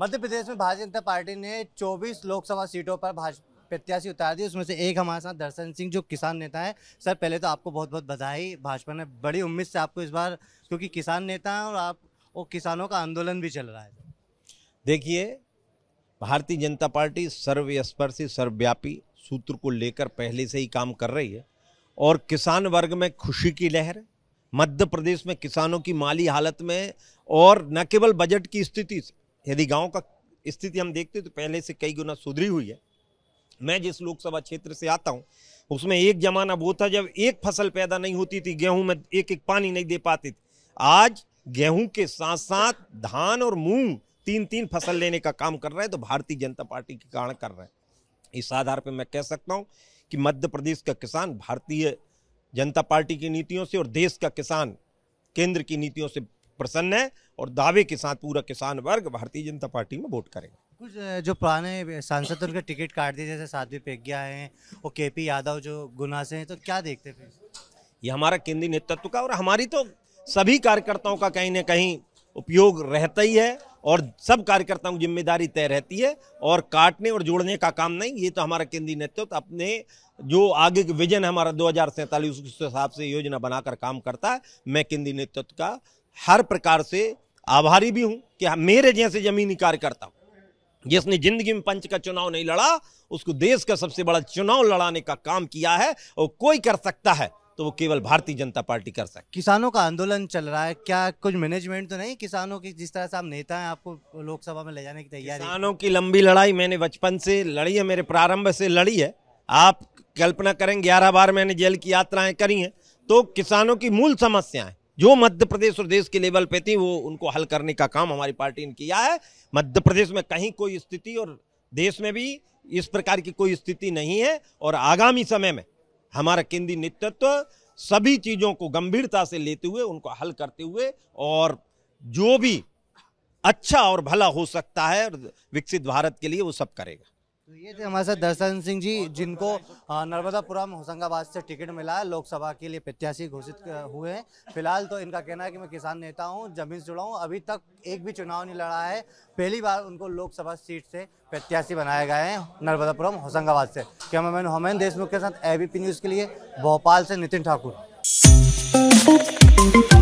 मध्य प्रदेश में भारतीय जनता पार्टी ने 24 लोकसभा सीटों पर भाजपा प्रत्याशी उतार दी उसमें से एक हमारे साथ दर्शन सिंह जो किसान नेता है सर पहले तो आपको बहुत बहुत बधाई भाजपा ने बड़ी उम्मीद से आपको इस बार क्योंकि किसान नेता हैं और आप वो किसानों का आंदोलन भी चल रहा है देखिए भारतीय जनता पार्टी सर्वस्पर्शी सर्वव्यापी सूत्र को लेकर पहले से ही काम कर रही है और किसान वर्ग में खुशी की लहर मध्य प्रदेश में किसानों की माली हालत में और न केवल बजट की स्थिति से यदि गांव का स्थिति हम देखते तो पहले से कई गुना सुधरी हुई है मैं जिस लोकसभा क्षेत्र से आता हूँ उसमें एक जमाना वो था जब एक फसल पैदा नहीं होती थी गेहूं में एक एक पानी नहीं दे पाते थे आज गेहूं के साथ साथ धान और मूंग तीन तीन फसल लेने का काम कर रहा है तो भारतीय जनता पार्टी के कारण कर रहे हैं इस आधार पर मैं कह सकता हूं कि मध्य प्रदेश का किसान भारतीय जनता पार्टी की नीतियों से और देश का किसान केंद्र की नीतियों से प्रसन्न है और दावे के साथ पूरा किसान वर्ग भारतीय जनता पार्टी में वोट करेगा कुछ जो पुराने सांसद उनका टिकट काट दिए जैसे साध्वी पेग्या हैं और के पी यादव जो गुना से हैं तो क्या देखते फिर ये हमारा केंद्रीय नेतृत्व का और हमारी तो सभी कार्यकर्ताओं का कहीं ना कहीं उपयोग रहता ही है और सब कार्यकर्ताओं की जिम्मेदारी तय रहती है और काटने और जोड़ने का काम नहीं ये तो हमारा केंद्रीय नेतृत्व तो अपने जो आगे के विजन हमारा दो हजार सैंतालीस उसके हिसाब से योजना बनाकर काम करता है मैं केंद्रीय नेतृत्व का हर प्रकार से आभारी भी हूं कि मेरे जैसे जमीनी कार्यकर्ता जिसने जिंदगी में पंच का चुनाव नहीं लड़ा उसको देश का सबसे बड़ा चुनाव लड़ाने का काम किया है और कोई कर सकता है तो वो केवल भारतीय जनता पार्टी कर सकती किसानों का आंदोलन चल रहा है क्या कुछ मैनेजमेंट तो नहीं किसानों की जिस तरह से आप नेता हैं आपको लोकसभा में ले जाने की तैयारी किसानों की लंबी लड़ाई मैंने बचपन से लड़ी है मेरे प्रारंभ से लड़ी है आप कल्पना करें ग्यारह बार मैंने जेल की यात्राएं करी हैं तो किसानों की मूल समस्याएं जो मध्य प्रदेश और देश के लेवल पे थी वो उनको हल करने का काम हमारी पार्टी ने किया है मध्य प्रदेश में कहीं कोई स्थिति और देश में भी इस प्रकार की कोई स्थिति नहीं है और आगामी समय में हमारा केंद्रीय नेतृत्व सभी चीज़ों को गंभीरता से लेते हुए उनको हल करते हुए और जो भी अच्छा और भला हो सकता है विकसित भारत के लिए वो सब करेगा तो ये थे हमारे साथ दर्शन सिंह जी जिनको नर्मदापुरम होशंगाबाद से टिकट मिला है लोकसभा के लिए प्रत्याशी घोषित हुए हैं फिलहाल तो इनका कहना है कि मैं किसान नेता हूं जमीन से जुड़ा हूं अभी तक एक भी चुनाव नहीं लड़ा है पहली बार उनको लोकसभा सीट से प्रत्याशी बनाए गए हैं नर्मदापुरम होशंगाबाद से कैमरामैन होमैन देशमुख के साथ ए न्यूज़ के लिए भोपाल से नितिन ठाकुर